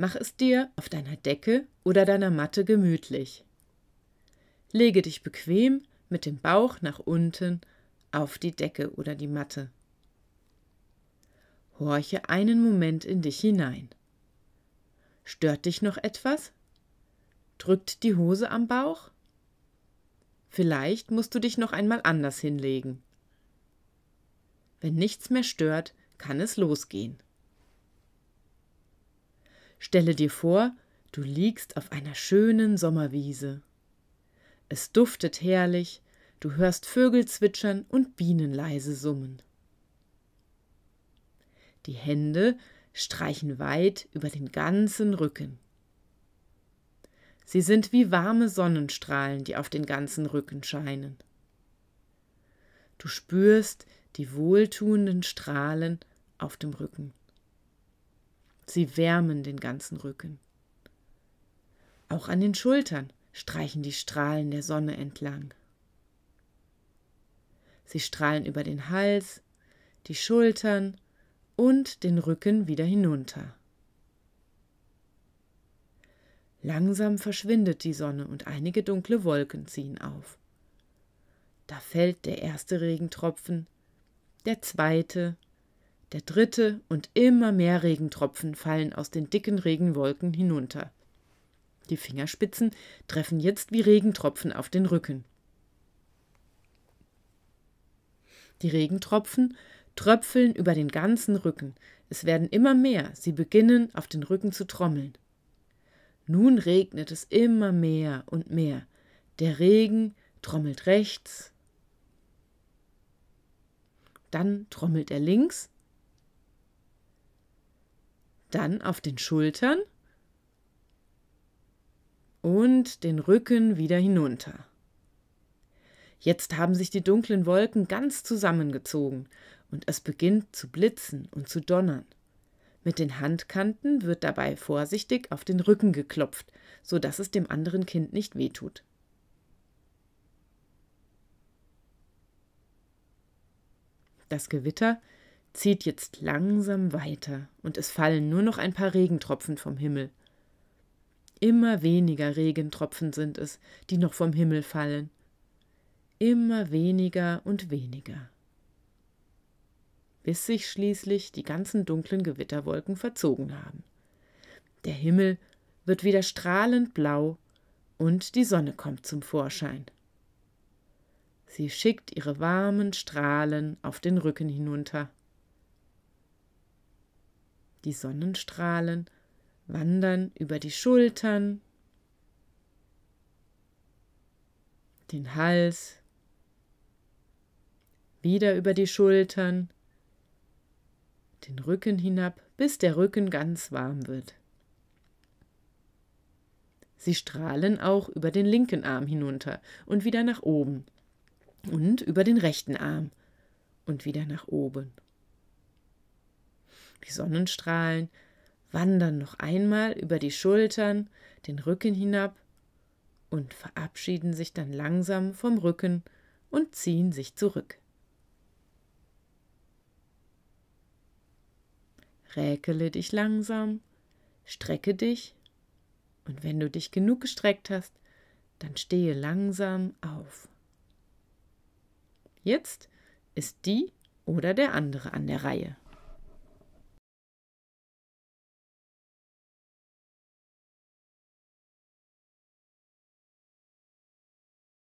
Mach es dir auf deiner Decke oder deiner Matte gemütlich. Lege dich bequem mit dem Bauch nach unten auf die Decke oder die Matte. Horche einen Moment in dich hinein. Stört dich noch etwas? Drückt die Hose am Bauch? Vielleicht musst du dich noch einmal anders hinlegen. Wenn nichts mehr stört, kann es losgehen. Stelle dir vor, du liegst auf einer schönen Sommerwiese. Es duftet herrlich, du hörst Vögel zwitschern und Bienen leise summen. Die Hände streichen weit über den ganzen Rücken. Sie sind wie warme Sonnenstrahlen, die auf den ganzen Rücken scheinen. Du spürst die wohltuenden Strahlen auf dem Rücken. Sie wärmen den ganzen Rücken. Auch an den Schultern streichen die Strahlen der Sonne entlang. Sie strahlen über den Hals, die Schultern und den Rücken wieder hinunter. Langsam verschwindet die Sonne und einige dunkle Wolken ziehen auf. Da fällt der erste Regentropfen, der zweite der dritte und immer mehr Regentropfen fallen aus den dicken Regenwolken hinunter. Die Fingerspitzen treffen jetzt wie Regentropfen auf den Rücken. Die Regentropfen tröpfeln über den ganzen Rücken. Es werden immer mehr, sie beginnen auf den Rücken zu trommeln. Nun regnet es immer mehr und mehr. Der Regen trommelt rechts, dann trommelt er links dann auf den Schultern und den Rücken wieder hinunter. Jetzt haben sich die dunklen Wolken ganz zusammengezogen und es beginnt zu blitzen und zu donnern. Mit den Handkanten wird dabei vorsichtig auf den Rücken geklopft, so dass es dem anderen Kind nicht wehtut. Das Gewitter zieht jetzt langsam weiter und es fallen nur noch ein paar Regentropfen vom Himmel. Immer weniger Regentropfen sind es, die noch vom Himmel fallen. Immer weniger und weniger. Bis sich schließlich die ganzen dunklen Gewitterwolken verzogen haben. Der Himmel wird wieder strahlend blau und die Sonne kommt zum Vorschein. Sie schickt ihre warmen Strahlen auf den Rücken hinunter. Die Sonnenstrahlen wandern über die Schultern, den Hals, wieder über die Schultern, den Rücken hinab, bis der Rücken ganz warm wird. Sie strahlen auch über den linken Arm hinunter und wieder nach oben und über den rechten Arm und wieder nach oben. Die Sonnenstrahlen wandern noch einmal über die Schultern, den Rücken hinab und verabschieden sich dann langsam vom Rücken und ziehen sich zurück. Räkele dich langsam, strecke dich und wenn du dich genug gestreckt hast, dann stehe langsam auf. Jetzt ist die oder der andere an der Reihe.